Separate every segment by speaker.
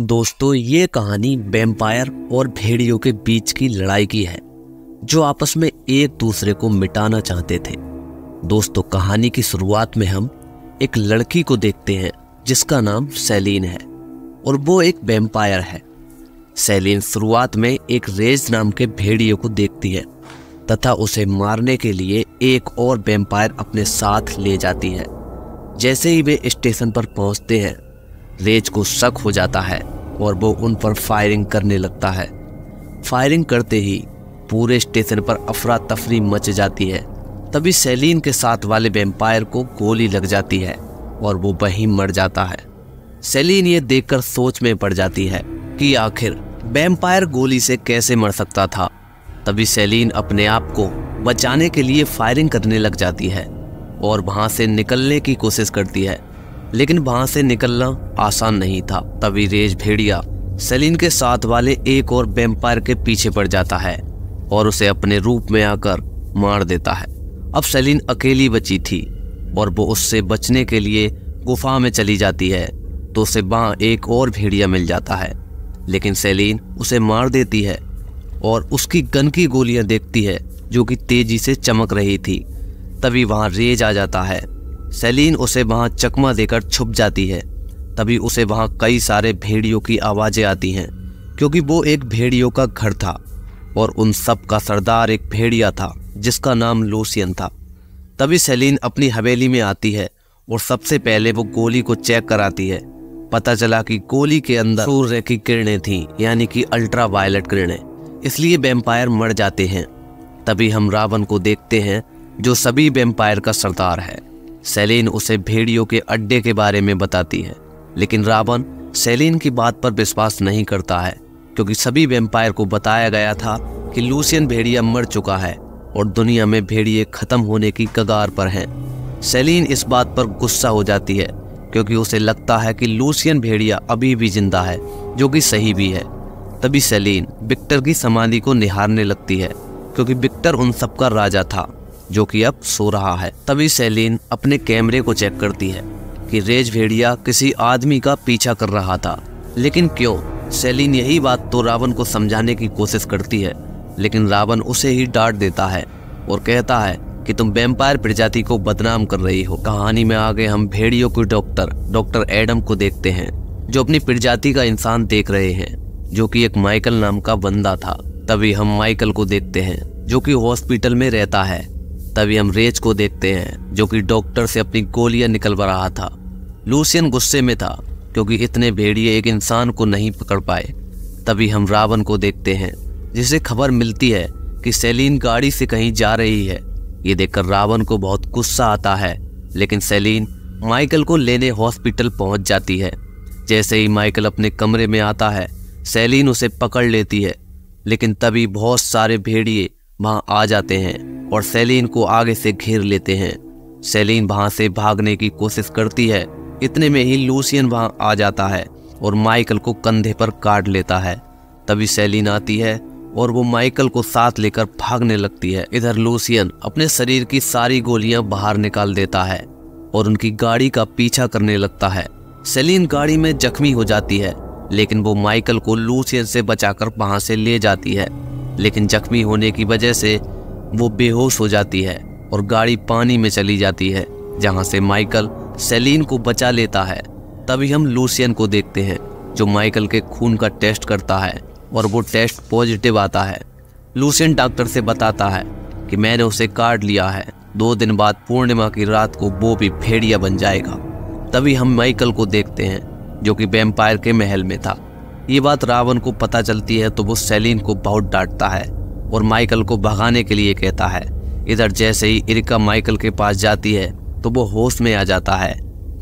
Speaker 1: दोस्तों ये कहानी वेम्पायर और भेड़ियों के बीच की लड़ाई की है जो आपस में एक दूसरे को मिटाना चाहते थे दोस्तों कहानी की शुरुआत में हम एक लड़की को देखते हैं जिसका नाम सैलीन है और वो एक वेम्पायर है सैलीन शुरुआत में एक रेज नाम के भेड़ियों को देखती है तथा उसे मारने के लिए एक और वेम्पायर अपने साथ ले जाती है जैसे ही वे स्टेशन पर पहुंचते हैं रेज को शक हो जाता है और वो उन पर फायरिंग करने लगता है फायरिंग करते ही पूरे स्टेशन पर अफरा तफरी मच जाती है तभी सेलिन के साथ वाले वेम्पायर को गोली लग जाती है और वो वही मर जाता है सेलिन ये देखकर सोच में पड़ जाती है कि आखिर वेम्पायर गोली से कैसे मर सकता था तभी सेलिन अपने आप को बचाने के लिए फायरिंग करने लग जाती है और वहाँ से निकलने की कोशिश करती है लेकिन वहां से निकलना आसान नहीं था तभी रेज भेड़िया सेलिन के साथ वाले एक और वेम्पायर के पीछे पड़ जाता है और उसे अपने रूप में आकर मार देता है अब सेलिन अकेली बची थी और वो उससे बचने के लिए गुफा में चली जाती है तो उसे वहाँ एक और भेड़िया मिल जाता है लेकिन सेलिन उसे मार देती है और उसकी गन की गोलियां देखती है जो कि तेजी से चमक रही थी तभी वहाँ रेज आ जाता है सेलिन उसे वहां चकमा देकर छुप जाती है तभी उसे वहाँ कई सारे भेड़ियों की आवाज़ें आती हैं क्योंकि वो एक भेड़ियों का घर था और उन सब का सरदार एक भेड़िया था जिसका नाम लूसियन था तभी सेलिन अपनी हवेली में आती है और सबसे पहले वो गोली को चेक कराती है पता चला कि गोली के अंदर सूर्य की किरणें थीं यानी कि अल्ट्रा वायलट किरणें इसलिए वेम्पायर मर जाते हैं तभी हम रावण को देखते हैं जो सभी वेम्पायर का सरदार है सेलिन उसे भेड़ियों के अड्डे के बारे में बताती है लेकिन रावण सेलिन की बात पर विश्वास नहीं करता है क्योंकि सभी वेम्पायर को बताया गया था कि लूसियन भेड़िया मर चुका है और दुनिया में भेड़िए खत्म होने की कगार पर हैं सेलिन इस बात पर गुस्सा हो जाती है क्योंकि उसे लगता है कि लूसियन भेड़िया अभी भी जिंदा है जो कि सही भी है तभी सेलिन विक्टर की समाधि को निहारने लगती है क्योंकि विक्टर उन सबका राजा था जो कि अब सो रहा है तभी सेलिन अपने कैमरे को चेक करती है कि रेज भेड़िया किसी आदमी का पीछा कर रहा था लेकिन क्यों सेलिन यही बात तो रावण को समझाने की कोशिश करती है लेकिन रावण उसे ही डांट देता है और कहता है कि तुम वेम्पायर प्रजाति को बदनाम कर रही हो कहानी में आगे हम भेड़ियों के डॉक्टर डॉक्टर एडम को देखते हैं जो अपनी प्रजाति का इंसान देख रहे हैं जो कि एक माइकल नाम का बंदा था तभी हम माइकल को देखते हैं जो कि हॉस्पिटल में रहता है तभी हम रेज को देखते हैं जो कि डॉक्टर से अपनी गोलियां निकलवा रहा था लूसियन गुस्से में था क्योंकि इतने भेड़िए एक इंसान को नहीं पकड़ पाए तभी हम रावण को देखते हैं जिसे खबर मिलती है कि सेलिन गाड़ी से कहीं जा रही है ये देखकर रावण को बहुत गुस्सा आता है लेकिन सेलिन माइकल को लेने हॉस्पिटल पहुंच जाती है जैसे ही माइकल अपने कमरे में आता है सेलिन उसे पकड़ लेती है लेकिन तभी बहुत सारे भेड़िए वहां आ जाते हैं और सेलिन को आगे से घेर लेते हैं सेलिन वहां से भागने की कोशिश करती है इतने में ही लूसियन वहां आ जाता है और माइकल को कंधे पर काट लेता है तभी सेलिन आती है और वो माइकल को साथ लेकर भागने लगती है इधर लूसियन अपने शरीर की सारी गोलियां बाहर निकाल देता है और उनकी गाड़ी का पीछा करने लगता है सेलिन गाड़ी में जख्मी हो जाती है लेकिन वो माइकल को लूसियन से बचाकर वहां से ले जाती है लेकिन जख्मी होने की वजह से वो बेहोश हो जाती है और गाड़ी पानी में चली जाती है जहां से माइकल सेलिन को बचा लेता है तभी हम लूसियन को देखते हैं जो माइकल के खून का टेस्ट करता है और वो टेस्ट पॉजिटिव आता है लूसियन डॉक्टर से बताता है कि मैंने उसे काट लिया है दो दिन बाद पूर्णिमा की रात को वो भी भेड़िया बन जाएगा तभी हम माइकल को देखते हैं जो कि वेम्पायर के महल में था ये बात रावण को पता चलती है तो वो सेलिन को बहुत डांटता है और माइकल को भगाने के लिए कहता है इधर जैसे ही इरिका माइकल के पास जाती है तो वो होश में आ जाता है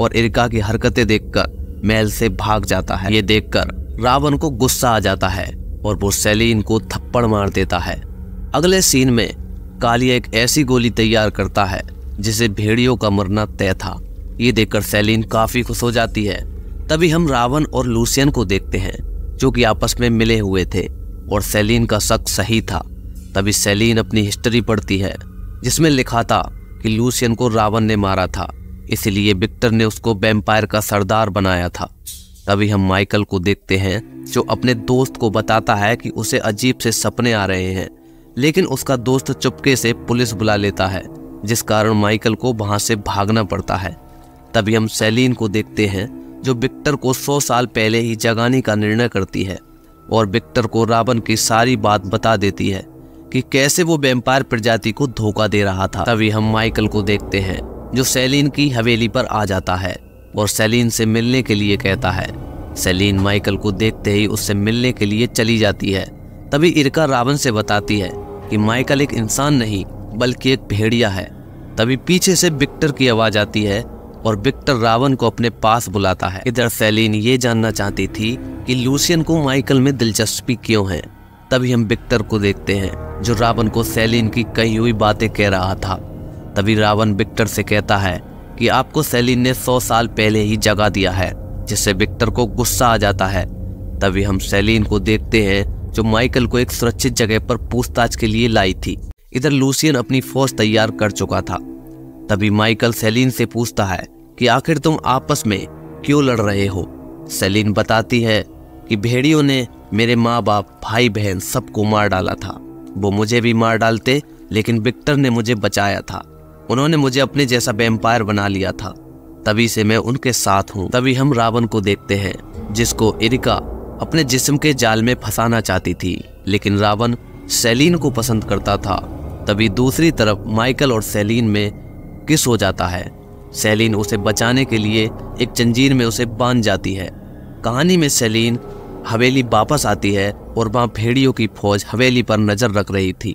Speaker 1: और इरिका की हरकतें देखकर महल से भाग जाता है ये देखकर रावण को गुस्सा आ जाता है और वो सेलिन को थप्पड़ मार देता है अगले सीन में कालिया एक ऐसी गोली तैयार करता है जिसे भेड़ियों का मरना तय था ये देखकर सेलिन काफी खुश हो जाती है तभी हम रावण और लूसियन को देखते हैं जो कि आपस में मिले हुए थे और सेलिन का शक सही था तभी सेलिन अपनी हिस्ट्री पढ़ती है जिसमें लिखा था कि लूसियन को रावण ने मारा था इसलिए विक्टर ने उसको वेम्पायर का सरदार बनाया था तभी हम माइकल को देखते हैं जो अपने दोस्त को बताता है कि उसे अजीब से सपने आ रहे हैं लेकिन उसका दोस्त चुपके से पुलिस बुला लेता है जिस कारण माइकल को वहां से भागना पड़ता है तभी हम सेलिन को देखते हैं जो विक्टर को सौ साल पहले ही जगाने का निर्णय करती है और विक्टर को रावण की सारी बात बता देती है कि कैसे वो वेम्पायर प्रजाति को धोखा दे रहा था तभी हम माइकल को देखते हैं जो सेलिन की हवेली पर आ जाता है और सेलिन से मिलने के लिए कहता है सेलिन माइकल को देखते ही उससे मिलने के लिए चली जाती है तभी इरका रावण से बताती है कि माइकल एक इंसान नहीं बल्कि एक भेड़िया है तभी पीछे से विक्टर की आवाज आती है और विक्टर रावन को अपने पास बुलाता है इधर सेलिन ये जानना चाहती थी कि लूसियन को माइकल में दिलचस्पी क्यों है तभी हम विक्टर को देखते हैं जो रावन को सेलिन की कही हुई बातें कह रहा था तभी रावन विक्टर से कहता है कि आपको सेलिन ने सौ साल पहले ही जगा दिया है जिससे विक्टर को गुस्सा आ जाता है तभी हम सेलिन को देखते हैं जो माइकल को एक सुरक्षित जगह पर पूछताछ के लिए लाई थी इधर लूसियन अपनी फौज तैयार कर चुका था तभी माइकल सेलिन से पूछता है कि आखिर तुम आपस में क्यों लड़ रहे हो सेलिन बताती है कि भेड़ियों ने मेरे माँ बाप भाई बहन सबको मार डाला था वो मुझे भी मार डालते लेकिन विक्टर ने मुझे बचाया था उन्होंने मुझे अपने जैसा वेम्पायर बना लिया था तभी से मैं उनके साथ हूँ तभी हम रावण को देखते हैं जिसको इरिका अपने जिस्म के जाल में फंसाना चाहती थी लेकिन रावण सेलिन को पसंद करता था तभी दूसरी तरफ माइकल और सेलिन में किस हो जाता है सेलिन उसे बचाने के लिए एक जंजीर में उसे बांध जाती है कहानी में सेलिन हवेली वापस आती है और वहाँ भेड़ियों की फौज हवेली पर नज़र रख रही थी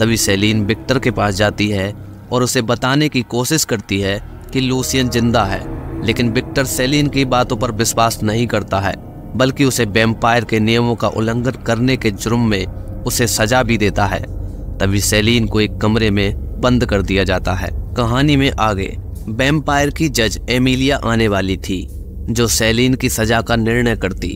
Speaker 1: तभी सेलिन विक्टर के पास जाती है और उसे बताने की कोशिश करती है कि लूसियन जिंदा है लेकिन विक्टर सेलिन की बातों पर विश्वास नहीं करता है बल्कि उसे वेम्पायर के नियमों का उल्लंघन करने के जुर्म में उसे सजा भी देता है तभी सेलिन को एक कमरे में बंद कर दिया जाता है कहानी में आगे वेम्पायर की जज एमिलिया आने वाली थी जो सेलिन की सजा का निर्णय करती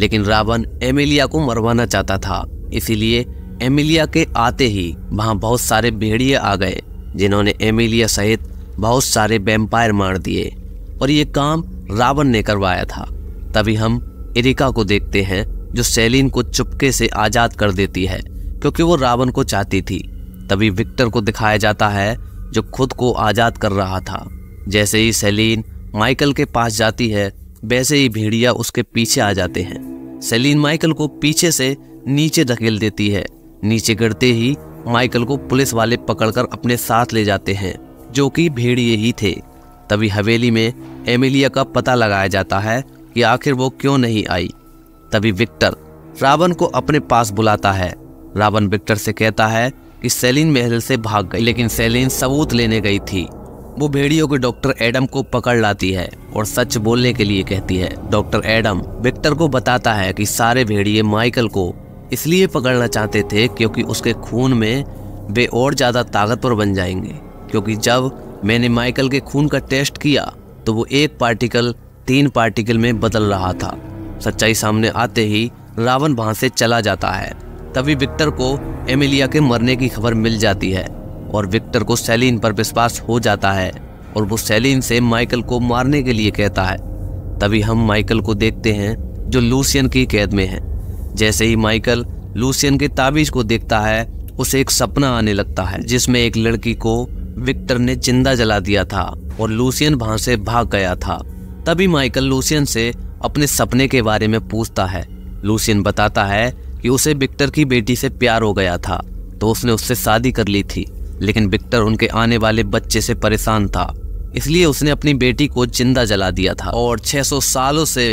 Speaker 1: लेकिन रावण एमिलिया को मरवाना चाहता था इसीलिए एमिलिया के आते ही वहाँ बहुत सारे भेड़िए आ गए जिन्होंने एमिलिया सहित बहुत सारे वेम्पायर मार दिए और ये काम रावण ने करवाया था तभी हम इरिका को देखते हैं जो सेलिन को चुपके से आज़ाद कर देती है क्योंकि वो रावण को चाहती थी तभी विक्टर को दिखाया जाता है जो खुद को आज़ाद कर रहा था जैसे ही सेलिन माइकल के पास जाती है वैसे ही भेड़िया उसके पीछे आ जाते हैं सेलिन माइकल को पीछे से नीचे धकेल देती है नीचे गिरते ही माइकल को पुलिस वाले पकड़कर अपने साथ ले जाते हैं जो कि भेड़िए ही थे तभी हवेली में एमिलिया का पता लगाया जाता है कि आखिर वो क्यों नहीं आई तभी विक्टर रावण को अपने पास बुलाता है रावण विक्टर से कहता है कि सेलिन महल से भाग गई लेकिन सेलिन सबूत लेने गई थी वो भेड़ियों के डॉक्टर एडम को पकड़ लाती है और सच बोलने के लिए कहती है डॉक्टर एडम विक्टर को बताता है कि सारे भेड़िए माइकल को इसलिए पकड़ना चाहते थे क्योंकि उसके खून में वे और ज़्यादा ताकतवर बन जाएंगे क्योंकि जब मैंने माइकल के खून का टेस्ट किया तो वो एक पार्टिकल तीन पार्टिकल में बदल रहा था सच्चाई सामने आते ही रावण वहां से चला जाता है तभी विक्टर को एमिलिया के मरने की खबर मिल जाती है और विक्टर को सेलिन पर विश्वास हो जाता है और वो सेलिन से माइकल को मारने के लिए कहता है तभी हम माइकल को देखते हैं जो लूसियन की कैद में है जैसे ही माइकल लूसियन के ताबीज को देखता है उसे एक सपना आने लगता है जिसमें एक लड़की को विक्टर ने जिंदा जला दिया था और लूसियन वहां से भाग गया था तभी माइकल लूसियन से अपने सपने के बारे में पूछता है लूसियन बताता है कि उसे विक्टर की बेटी से प्यार हो गया था तो उसने उससे शादी कर ली थी लेकिन विक्टर उनके आने वाले बच्चे से परेशान था इसलिए उसने अपनी बेटी को जिंदा जला दिया था और 600 सालों से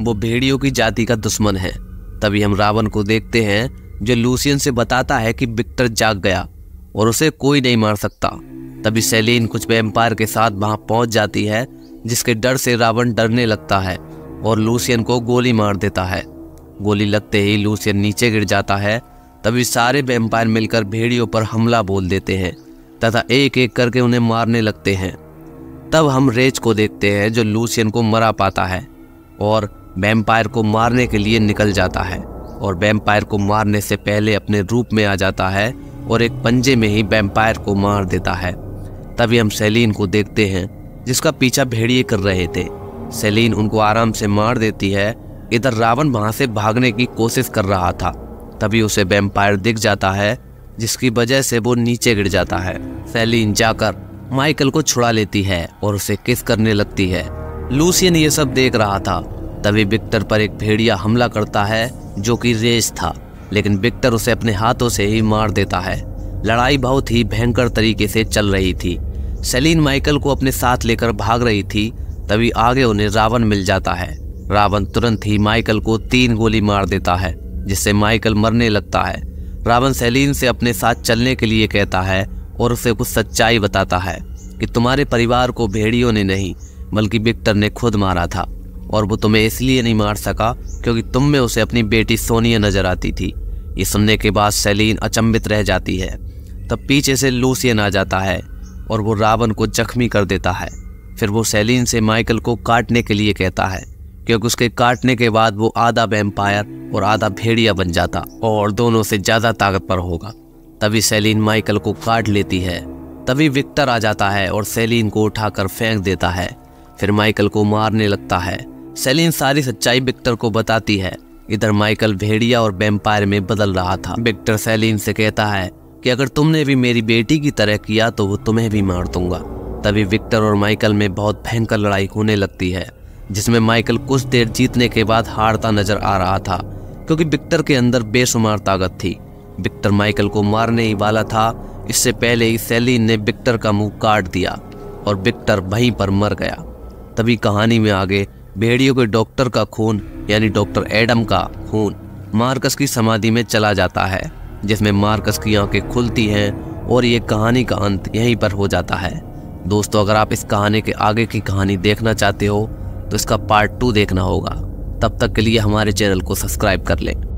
Speaker 1: वो भेड़ियों की जाति का दुश्मन है तभी हम रावण को देखते हैं जो लूसियन से बताता है कि विक्टर जाग गया और उसे कोई नहीं मार सकता तभी सेलिन कुछ वेम्पायर के साथ वहां पहुंच जाती है जिसके डर से रावण डरने लगता है और लूसियन को गोली मार देता है गोली लगते ही लूसियन नीचे गिर जाता है तभी सारे वेम्पायर मिलकर भेड़ियों पर हमला बोल देते हैं तथा एक एक करके उन्हें मारने लगते हैं तब हम रेज को देखते हैं जो लूसियन को मरा पाता है और वेम्पायर को मारने के लिए निकल जाता है और वेम्पायर को मारने से पहले अपने रूप में आ जाता है और एक पंजे में ही वेम्पायर को मार देता है तभी हम सेलिन को देखते हैं जिसका पीछा भेड़िए कर रहे थे सेलिन उनको आराम से मार देती है इधर रावण वहां से भागने की कोशिश कर रहा था तभी उसे वेम्पायर दिख जाता है जिसकी वजह से वो नीचे गिर जाता है सैलिन जाकर माइकल को छुड़ा लेती है और उसे किस करने लगती है लूसियन ये सब देख रहा था तभी विक्टर पर एक भेड़िया हमला करता है जो कि रेस था लेकिन विक्टर उसे अपने हाथों से ही मार देता है लड़ाई बहुत ही भयंकर तरीके से चल रही थी सेलिन माइकल को अपने साथ लेकर भाग रही थी तभी आगे उन्हें रावण मिल जाता है रावण तुरंत ही माइकल को तीन गोली मार देता है जिससे माइकल मरने लगता है रावण सेलिन से अपने साथ चलने के लिए कहता है और उसे कुछ सच्चाई बताता है कि तुम्हारे परिवार को भेड़ियों ने नहीं बल्कि विक्टर ने खुद मारा था और वो तुम्हें इसलिए नहीं मार सका क्योंकि तुम में उसे अपनी बेटी सोनिया नजर आती थी ये सुनने के बाद सेलिन अचंभित रह जाती है तब पीछे से लूसियन आ जाता है और वो रावण को जख्मी कर देता है फिर वो सेलिन से माइकल को काटने के लिए कहता है क्योंकि उसके काटने के बाद वो आधा वेम्पायर और आधा भेड़िया बन जाता और दोनों से ज़्यादा ताकतवर होगा तभी सेलिन माइकल को काट लेती है तभी विक्टर आ जाता है और सेलिन को उठाकर फेंक देता है फिर माइकल को मारने लगता है सेलिन सारी सच्चाई विक्टर को बताती है इधर माइकल भेड़िया और वेम्पायर में बदल रहा था विक्टर सेलिन से कहता है कि अगर तुमने भी मेरी बेटी की तरह किया तो वो तुम्हें भी मार दूंगा तभी विक्टर और माइकल में बहुत भयंकर लड़ाई होने लगती है जिसमें माइकल कुछ देर जीतने के बाद हारता नजर आ रहा था क्योंकि विक्टर के अंदर बेशुमार ताकत थी विक्टर माइकल को मारने ही वाला था इससे पहले ही सेलिन ने विक्टर का मुंह काट दिया और विक्टर वहीं पर मर गया तभी कहानी में आगे भेड़ियों के डॉक्टर का खून यानी डॉक्टर एडम का खून मार्कस की समाधि में चला जाता है जिसमें मार्कस की आंखें खुलती हैं और ये कहानी का अंत यहीं पर हो जाता है दोस्तों अगर आप इस कहानी के आगे की कहानी देखना चाहते हो तो इसका पार्ट टू देखना होगा तब तक के लिए हमारे चैनल को सब्सक्राइब कर लें